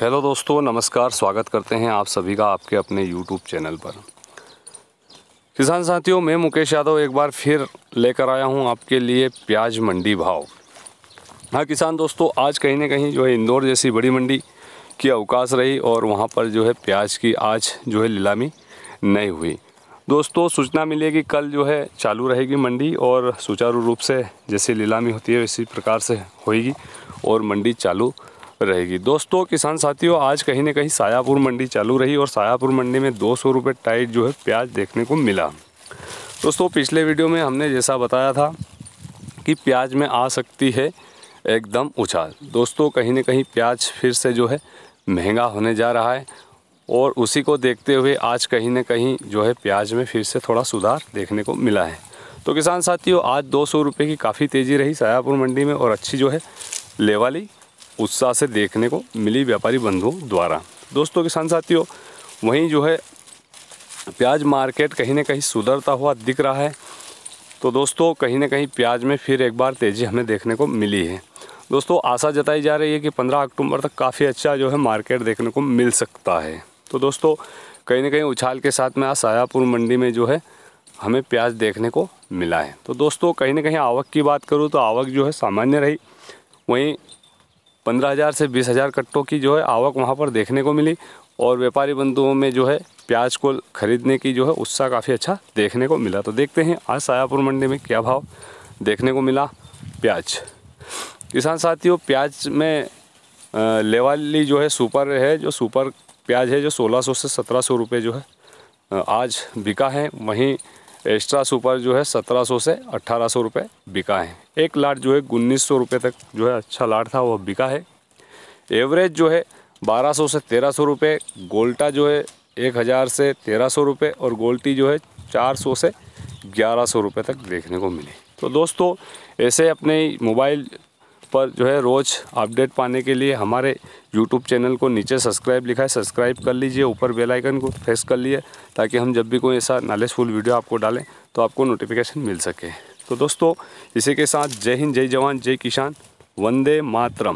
hello दोस्तों नमस्कार स्वागत करते हैं आप सभी का आपके अपने यूट्यूब चैनल पर किसान साथियों मैं मुकेश यादव एक बार फिर लेकर आया हूं आपके लिए प्याज मंडी भाव हाँ किसान दोस्तों आज कहीं ना कहीं जो है इंदौर जैसी बड़ी मंडी की अवकाश रही और वहां पर जो है प्याज की आज जो है नीलामी नहीं हुई दोस्तों सूचना मिली कि कल जो है चालू रहेगी मंडी और सुचारू रूप से जैसे नीलामी होती है इसी प्रकार से होएगी और मंडी चालू रहेगी दोस्तों किसान साथियों आज कहीं ना कहीं सायापुर मंडी चालू रही और सायापुर मंडी में दो सौ रुपये टाइट जो है प्याज देखने को मिला दोस्तों पिछले वीडियो में हमने जैसा बताया था कि प्याज में आ सकती है एकदम उछाल दोस्तों कहीं ना कहीं प्याज फिर से जो है महंगा होने जा रहा है और उसी को देखते हुए आज कहीं ना कहीं जो है प्याज में फिर से थोड़ा सुधार देखने को मिला है तो किसान साथियों आज दो सौ रुपये की काफ़ी तेज़ी रही सायापुर मंडी में और अच्छी जो है लेवाली उत्साह से देखने को मिली व्यापारी बंधुओं द्वारा दोस्तों किसान साथियों वहीं जो है प्याज मार्केट कहीं ना कहीं सुधरता हुआ दिख रहा है तो दोस्तों कहीं ना कहीं प्याज में फिर एक बार तेज़ी हमें देखने को मिली है दोस्तों आशा जताई जा रही है कि 15 अक्टूबर तक काफ़ी अच्छा जो है मार्केट देखने को मिल सकता है तो दोस्तों कहीं ना कहीं उछाल के साथ में आज सायापुर मंडी में जो है हमें प्याज देखने को मिला है तो दोस्तों कहीं ना कहीं आवक की बात करूँ तो आवक जो है सामान्य रही वहीं पंद्रह हज़ार से बीस हज़ार कट्टों की जो है आवक वहाँ पर देखने को मिली और व्यापारी बंधुओं में जो है प्याज को खरीदने की जो है उत्साह काफ़ी अच्छा देखने को मिला तो देखते हैं आज सायापुर मंडी में क्या भाव देखने को मिला प्याज किसान साथियों प्याज में लेवाली जो है सुपर है जो सुपर प्याज है जो 1600 से 1700 रुपए जो है आज बिका है वहीं एक्स्ट्रा सुपर जो है सत्रह सौ से अट्ठारह सौ रुपये बिका है एक लाट जो है उन्नीस सौ रुपये तक जो है अच्छा लाट था वह बिका है एवरेज जो है बारह सौ से तेरह सौ रुपये गोल्टा जो है एक हज़ार से तेरह सौ रुपये और गोल्टी जो है चार सौ से ग्यारह सौ रुपये तक देखने को मिली तो दोस्तों ऐसे अपने मोबाइल पर जो है रोज़ अपडेट पाने के लिए हमारे यूट्यूब चैनल को नीचे सब्सक्राइब लिखा है सब्सक्राइब कर लीजिए ऊपर बेल आइकन को प्रेस कर लिए ताकि हम जब भी कोई ऐसा नॉलेजफुल वीडियो आपको डालें तो आपको नोटिफिकेशन मिल सके तो दोस्तों इसी के साथ जय हिंद जय जवान जय किसान वंदे मातरम